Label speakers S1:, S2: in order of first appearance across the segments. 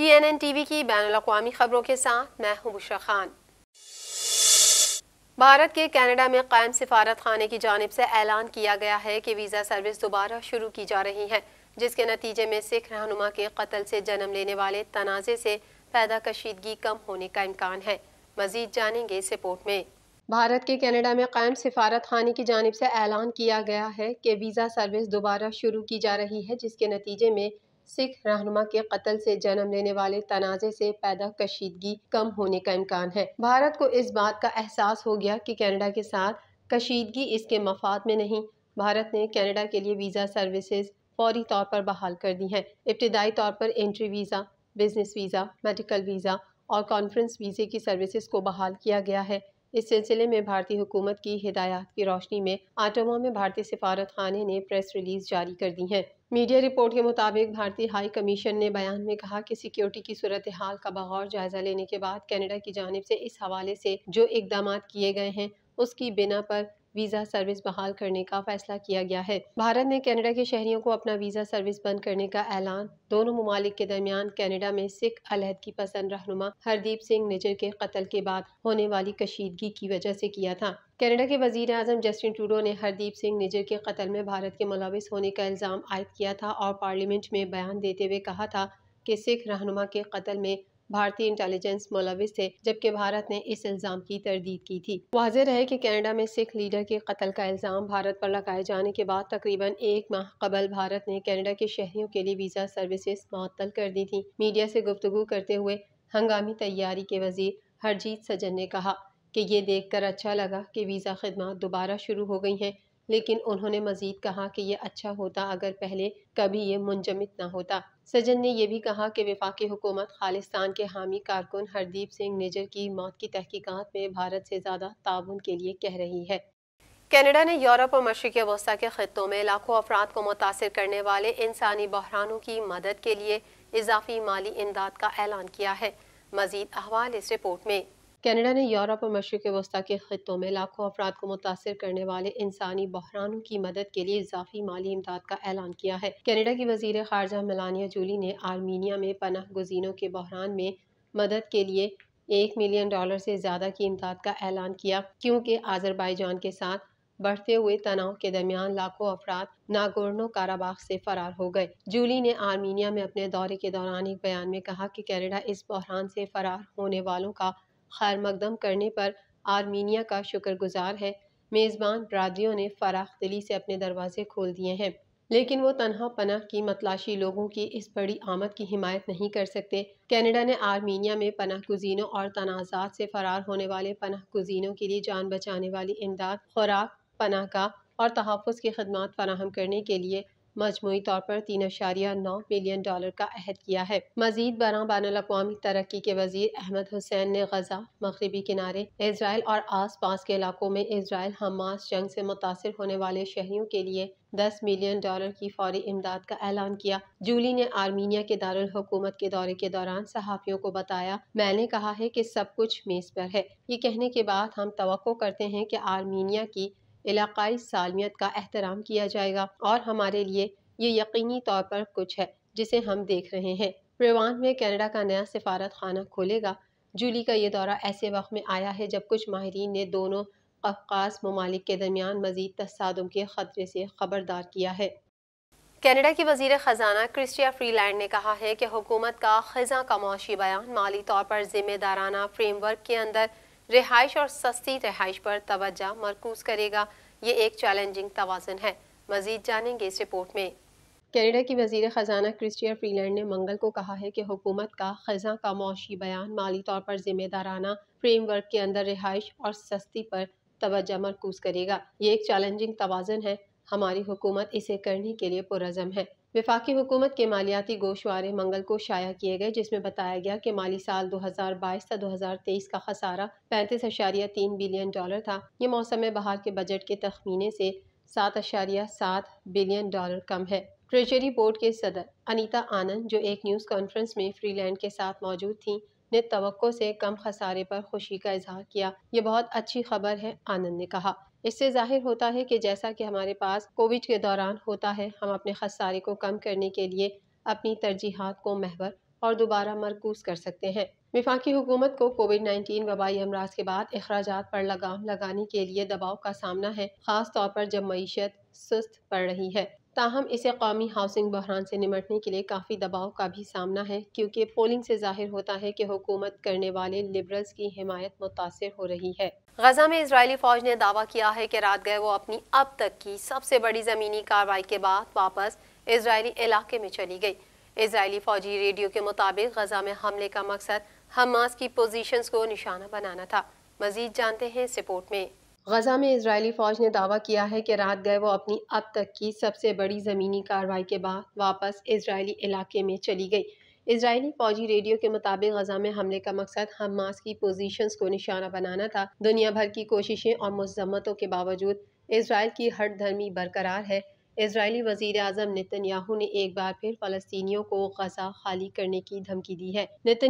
S1: T N N T V की बैन अवी खबरों के साथ मैं हूँ बुशरा खान भारत के कनाडा में कायम सिफारत खाने की जानब से ऐलान किया गया है कि वीज़ा सर्विस दोबारा शुरू की जा रही है जिसके नतीजे में सिख रहनुमा के कत्ल से जन्म लेने वाले तनाज़े से पैदा कशीदगी कम होने का इम्कान है मजीद जानेंगे इस रिपोर्ट में भारत के कनाडा में कायम सिफारत खाने की जानब से ऐलान किया गया है कि वीज़ा सर्विस दोबारा शुरू की जा रही है जिसके नतीजे में सिख रहनुमा के कत्ल से जन्म लेने वाले तनाज़े से पैदा कशीदगी कम होने का इम्कान है भारत को इस बात का एहसास हो गया कि कनाडा के साथ कशीदगी इसके मफाद में नहीं भारत ने कनाडा के लिए वीज़ा सर्विसेज फौरी तौर पर बहाल कर दी हैं इब्तदाई तौर पर entry visa business visa medical visa और कॉन्फ्रेंस वीज़े की सर्विसेज को बहाल किया गया है इस सिलसिले में भारतीय हुकूमत की हिदायत की रोशनी में आटोमा में भारतीय सिफारत खाने ने प्रेस रिलीज जारी कर दी है मीडिया रिपोर्ट के मुताबिक भारतीय हाई कमीशन ने बयान में कहा कि सिक्योरिटी की सूरत हाल का बगौर जायजा लेने के बाद कनाडा की जानब से इस हवाले से जो इकदाम किए गए हैं उसकी बिना पर वीज़ा सर्विस बहाल करने का फैसला किया गया है भारत ने कनाडा के शहरियों को अपना वीज़ा सर्विस बंद करने का ऐलान दोनों ममालिक के दरमियान कनाडा में सिख अलहदगी पसंद रहनुमा हरदीप सिंह निजर के कत्ल के बाद होने वाली कशीदगी की वजह से किया था कनाडा के वजीर अजम जस्टिन टूडो ने हरदीप सिंह निजर के कत्ल में भारत के मुलविस होने का इल्ज़ाम आयद किया था और पार्लियामेंट में बयान देते हुए कहा था कि सिख रहनुमा के कत्ल में भारतीय इंटेलिजेंस मुलविस थे जबकि भारत ने इस इल्ज़ाम की तरदीद की थी वाज रहे कि कैनेडा में सिख लीडर के कत्ल का इल्ज़ाम भारत पर लगाए जाने के बाद तकरीबन एक माह कबल भारत ने कैनेडा के शहरियों के लिए वीज़ा सर्विसेज मअतल कर दी थी मीडिया से गुफ्तगु करते हुए हंगामी तैयारी के वजीर हरजीत सज्जन ने कहा कि ये देख कर अच्छा लगा कि वीज़ा खदमात दोबारा शुरू हो गई हैं लेकिन उन्होंने मजीद कहा कि यह अच्छा होता अगर पहले कभी यह मुंजमद ना होता सजन ने यह भी कहा कि विफाक हुकूमत खालिस्तान के हामी कारकुन हरदीप सिंह निजर की मौत की तहकीक़त में भारत से ज़्यादा ताउन के लिए कह रही है कनाडा ने यूरोप और मशरक़ वस्ती के ख़त्ों में लाखों अफराद को मुतासर करने वाले इंसानी बहरानों की मदद के लिए इजाफी माली इमदाद का ऐलान किया है मजीद अहवाल इस रिपोर्ट में कनाडा ने यूरोप और मशरक़ वस्ती के ख़त्ों में लाखों अफराद को मुतासर करने वाले इंसानी बहरानों की मदद के लिए इजाफी माली इमदाद का ऐलान किया है कनाडा की वजीर खारजा मलानिया जूली ने आर्मीनिया में पनाह गुजीनों के बहरान में मदद के लिए एक मिलियन डॉलर से ज़्यादा की इमदाद का ऐलान किया क्योंकि आज़रबाईजान के साथ बढ़ते हुए तनाव के दरमियान लाखों अफराद नागोर्नो काराबाग से फरार हो गए जूली ने आर्मीनिया में अपने दौरे के दौरान एक बयान में कहा कि कनाडा इस बहरान से फरार होने वालों का खैर मकदम करने पर आर्मीनिया का शुक्रगुजार है मेज़बान बरदरीों ने फराख दिली से अपने दरवाजे खोल दिए हैं लेकिन वो तनहा पनह की मतलाशी लोगों की इस बड़ी आमद की हिमायत नहीं कर सकते कनाडा ने आर्मीनिया में पनाह गुजीनों और तनाज़ात से फरार होने वाले पनाह गुजीनों के लिए जान बचाने वाली इमदाद खुराक पनाह का और तहफ़ की खदमात फराहम करने के लिए मजमू तौर पर तीन अशारिया नौ मिलियन डॉलर का अहद किया है मजीद बरा बान अवी तरक्की के वजीर अहमद हुसैन ने गजा मगरबी किनारे इसराइल और आस पास के इलाकों में इसराइल हमास जंग से मुतासर होने वाले शहरों के लिए दस मिलियन डॉलर की फौरी इमदाद का ऐलान किया जूली ने आर्मीनिया के दारकूमत के दौरे के दौरान सहाफ़ियों को बताया मैंने कहा है की सब कुछ मेज़ पर है ये कहने के बाद हम तो करते हैं की आर्मीनिया की इलाकई सालमियत का एहतराम किया जाएगा और हमारे लिए ये यकीनी तौर पर कुछ है जिसे हम देख रहे हैं रिवान में कैनेडा का नया सफारत खाना खोलेगा जूली का ये दौरा ऐसे वक्त में आया है जब कुछ माहरीन ने दोनों कफकास ममालिक के दरमियान मजीद तस्दम के ख़तरे से खबरदार किया है कैनेडा की वजीर ख़जाना क्रिस्टिया फ्रीलैंड ने कहा है कि हुकूमत का खजा का मुशी बयान माली तौर पर जिम्मेदाराना फ्रेमवर्क के अंदर रिहाइश और सस्ती रिहाइश पर तोज्जा मरकूज करेगा ये एक चैलेंजिंग तोज़न है मजीद जानेंगे इस रिपोर्ट में कैनेडा की वजीर ख़जाना क्रिस्टिया फ्रीलैंड ने मंगल को कहा है कि हुकूमत का ख़जा का मौशी बयान माली तौर पर जिम्मेदाराना फ्रेमवर्क के अंदर रिहाइश और सस्ती पर तोज्जा मरकूज करेगा ये एक चैलेंजिंग तोज़न है हमारी हुकूमत इसे करने के लिए पुरज़म है विफाकी हुकूमत के मालियाती गोशवारे मंगल को शाया किए गए जिसमें बताया गया कि माली साल 2022 से 2023 का खसारा पैंतीस अशारिया तीन बिलियन डॉलर था ये मौसम बहार के बजट के तखमीने से सात अशारिया सात बिलियन डॉलर कम है ट्रेजरी बोर्ड के सदर अनीता आनंद जो एक न्यूज़ कॉन्फ्रेंस में फ्रीलैंड के साथ मौजूद थी ने तो से कम खसारे पर खुशी का इजहार किया ये बहुत अच्छी खबर है आनंद ने कहा इससे जाहिर होता है कि जैसा कि हमारे पास कोविड के दौरान होता है हम अपने खसारे को कम करने के लिए अपनी तरजीहत को महवर और दोबारा मरकूज कर सकते हैं विफाकी हुकूमत को कोविड नाइन्टीन वबाई अमराज के बाद अखराज पर लगाम लगाने के लिए दबाव का सामना है खास तौर पर जब मीशत सुस्त पड़ रही है ताहम इसे कौमी हाउसिंग बहरान से निमटने के लिए काफ़ी दबाव का भी सामना है क्योंकि पोलिंग से जाहिर होता है कि हुकूमत करने वाले लिबरल्स की हिमायत मुतासर हो रही है गजा में इसराइली फौज ने दावा किया है कि रात गए वो अपनी अब तक की सबसे बड़ी ज़मीनी कार्रवाई के बाद वापस इसराइली इलाके में चली गई इसराइली फौजी रेडियो के मुताबिक गजा में हमले का मकसद हमास की पोजीशंस को निशाना बनाना था मजीद जानते हैं इस रिपोर्ट में गजा में इसराइली फ़ौज ने दावा किया है कि रात गए वो अपनी अब तक की सबसे बड़ी ज़मीनी कार्रवाई के बाद वापस इसराइली इलाके में चली गई इसराइली फौजी रेडियो के मुताबिक गजा में हमले का मकसद हमास की पोजीशंस को निशाना बनाना था दुनिया भर की कोशिशें और मजम्मतों के बावजूद इसराइल की हर धर्मी बरकरार है इसराइली वजीर अजम याहू ने एक बार फिर फलस्तियों को गजा खाली करने की धमकी दी है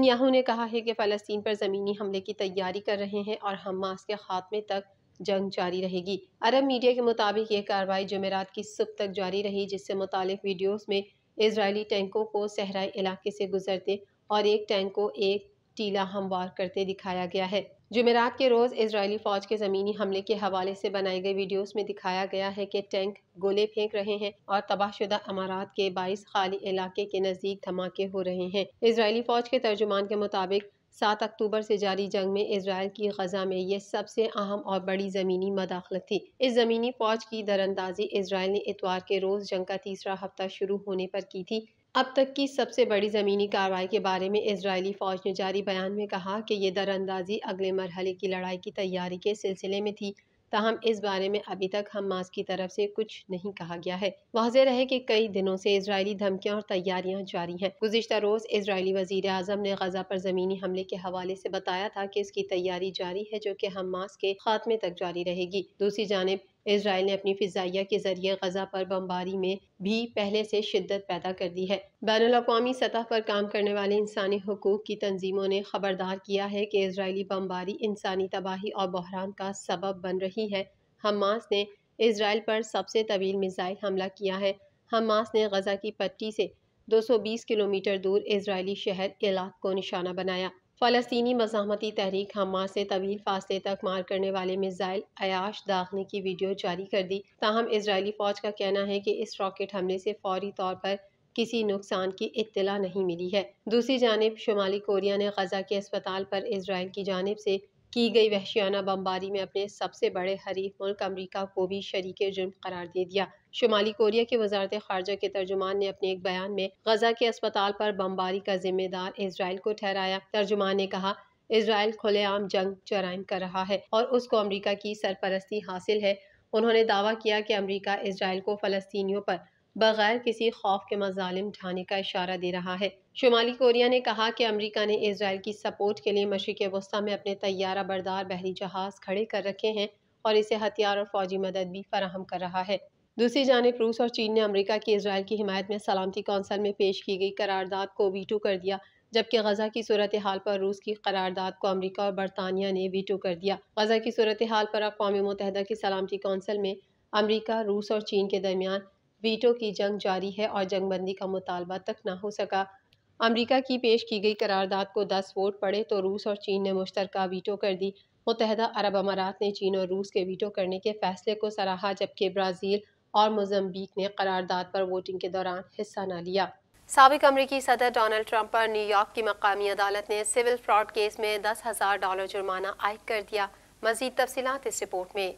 S1: याहू ने कहा है कि फ़लस्तीन पर ज़मीनी हमले की तैयारी कर रहे हैं और हमास के खात्मे तक जंग जारी रहेगी अरब मीडिया के मुताबिक ये कार्रवाई जमेरात की सुबह तक जारी रही जिससे मुतालिक वीडियोस में इसराइली टैंकों को सहराई इलाके से गुजरते और एक टैंक को एक टीला हमवार करते दिखाया गया है जमेरात के रोज़ इसराइली फ़ौज के ज़मीनी हमले के हवाले से बनाई गई वीडियोस में दिखाया गया है कि टैंक गोले फेंक रहे हैं और तबाहशुदा अमारात के बाईस खाली इलाके के नज़दीक धमाके हो रहे हैं इसराइली फ़ौज के तर्जुमान के मुताबिक सात अक्टूबर से जारी जंग में इसराइल की गजा में यह सबसे अहम और बड़ी ज़मीनी मदाखलत थी इस ज़मीनी फौज की दरअंदाजी इसराइल ने इतवार के रोज़ जंग का तीसरा हफ्ता शुरू होने पर की थी अब तक की सबसे बड़ी ज़मीनी कार्रवाई के बारे में इसराइली फ़ौज ने जारी बयान में कहा कि ये दरअंदाजी अगले मरहले की लड़ाई की तैयारी के सिलसिले में थी ताहम इस बारे में अभी तक हमास की तरफ से कुछ नहीं कहा गया है वाज रहे की कई दिनों से इसराइली धमकियाँ और तैयारियाँ जारी है गुजशत रोज इसराइली वजीर अजम ने गजा पर जमीनी हमले के हवाले ऐसी बताया था की इसकी तैयारी जारी है जो कि हमास के खात्मे तक जारी रहेगी दूसरी जानब इसराइल ने अपनी फिजाइया के जरिए गजा पर बमबारी में भी पहले से शिद्दत पैदा कर दी है बैन अवी सतह पर काम करने वाले इंसानी हकूक़ की तंजीमों ने खबरदार किया है कि इसराइली बमबारी इंसानी तबाही और बहरान का सबब बन रही है हमास ने इसराइल पर सबसे तवील मिज़ाइल हमला किया है हमास ने गजा की पट्टी से 220 किलोमीटर दूर इसराइली शहर इलाक को निशाना बनाया फ़लस्तनी मजामती तहरीक हमास से तवील फासले तक मार करने वाले मिज़ाइल अयाश दाखने की वीडियो जारी कर दी ताहम इसराइली फ़ौज का कहना है कि इस रॉकेट हमले से फौरी तौर पर किसी नुकसान की इतला नहीं मिली है दूसरी जानब शुमाली कोरिया ने गजा के अस्पताल पर इसराइल की जानब से की गई वहशियाना बमबारी में अपने सबसे बड़े हरीफ मुल्क अमरीका को भी शरीक जुर्म करार दे दिया शुमाली कोरिया के वजारत खारजा के तर्जुमान ने अपने एक बयान में गजा के अस्पताल पर बमबारी का जिम्मेदार इसराइल को ठहराया तर्जुमान ने कहा इसराइल खुलेआम जंग जराइम कर रहा है और उसको अमरीका की सरपरस्ती हासिल है उन्होंने दावा किया कि अमरीका इसराइल को फ़लस्तियों पर बगैर किसी खौफ के मजालिम ढाने का इशारा दे रहा है शुमाली कोरिया ने कहा कि अमरीका ने इसराइल की सपोर्ट के लिए मशरक़ वस्ती में अपने तैयारा बरदार बहरी जहाज खड़े कर रखे हैं और इसे हथियार और फौजी मदद भी फराहम कर रहा है दूसरी जानब रूस और चीन ने अमरीका की इसराइल की हमायत में सलामती कौंसल में पेश की गई करारदाद को वीटो कर दिया जबकि गजा की सूरत हाल पर रूस की करारदाद को अमरीका और बरतानिया ने वीटो कर दिया गजा की सूरत हाल पर अकवा मुतहदा की सलामती कौंसल में अमरीका रूस और चीन के दरमियान वीटो की जंग जारी है और जंगबंदी का मुतालबा तक ना हो सका अमरीका की पेश की गई करारदाद को दस वोट पड़े तो रूस और चीन ने मुश्तर वीटो कर दी मुतहदा अरब अमारात ने चीन और रूस के वीटो करने के फैसले को सराहा जबकि ब्राज़ील और मोजम्बिक ने करारदाद पर वोटिंग के दौरान हिस्सा न लिया सबक अमरीकी सदर डोनल्ड ट्रंप पर न्यूयॉर्क की मकामी अदालत ने सिविल फ्रॉड केस में दस हज़ार डॉलर जुर्माना आयद कर दिया मजीद तफसी इस रिपोर्ट में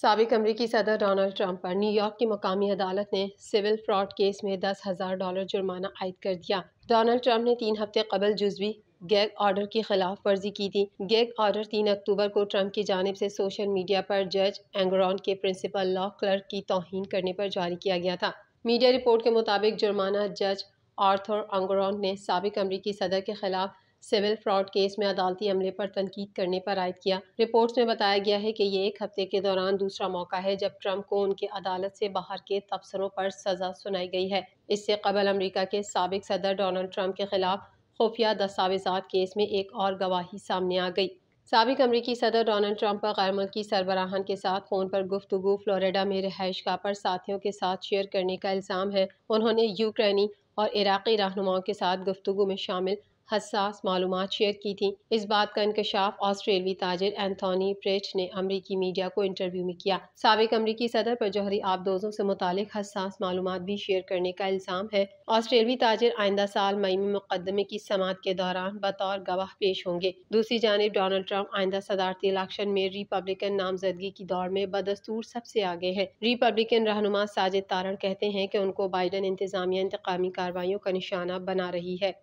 S1: सबक अमरीकी सदर डोनल्ड ट्रंप पर न्यूयॉर्क की मकामी अदालत ने सिविल फ्रॉड केस में दस हज़ार डॉलर जुर्माना आयद कर दिया डोनल्ड ट्रंप ने तीन हफ्ते कबल जुजवी गैग ऑर्डर की खिलाफ वर्जी की थी गैग ऑर्डर तीन अक्टूबर को ट्रंप की जानब से सोशल मीडिया पर जज एंग्रॉन के प्रिंसिपल लॉ क्लर्क की तोहन करने पर जारी किया गया था मीडिया रिपोर्ट के मुताबिक जुर्माना जज आर्थर एंगरॉन ने सबक अमरीकी सदर के खिलाफ सिविल फ्रॉड केस में अदालती अमले पर तनकीद करने पर आयद किया रिपोर्ट्स में बताया गया है कि ये एक हफ्ते के दौरान दूसरा मौका है जब ट्रंप को उनके अदालत से बाहर के तबसरों पर सजा सुनाई गई है इससे कबल अमरीका के सबक सदर डोनाल्ड ट्रंप के खिलाफ खुफिया दस्तावेजा केस में एक और गवाही सामने आ गई सबक अमरीकी सदर डोनल्ड ट्रंप का गैर मुल्की सरबराहान के साथ फ़ोन पर गुफ्तु फ्लोरिडा में रहाइश का पर साथियों के साथ शेयर करने का इल्ज़ाम है उन्होंने यूक्रेनी और इराक़ी रहनुमाओं के साथ गुफ्तु में शामिल हसास मालूम शेयर की थी इस बात का इंकशाफ ऑस्ट्रेलवी ताजर एंथोनी प्रेट ने अमरीकी मीडिया को इंटरव्यू में किया सबक अमरीकी सदर पर जौहरी आबदोजों से मुतक हसास मालूम भी शेयर करने का इल्ज़ाम है ऑस्ट्रेलवी ताजर आइंदा साल मई में मुकदमे की समात के दौरान बतौर गवाह पेश होंगे दूसरी जानब डोनाल्ड ट्रंप आइंदा सदारती इलेक्शन में रिपब्लिकन नामजदगी की दौड़ में बदस्तूर सबसे आगे है रिपब्लिकन रहनुमा साजिद तारण कहते हैं कि उनको बाइडन इंतजामिया इंतकामी कार्रवाई का निशाना बना रही है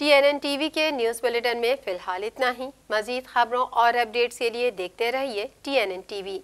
S1: टीएनएन टीवी के न्यूज़ बुलेटिन में फिलहाल इतना ही मजीद खबरों और अपडेट्स के लिए देखते रहिए टीएनएन टीवी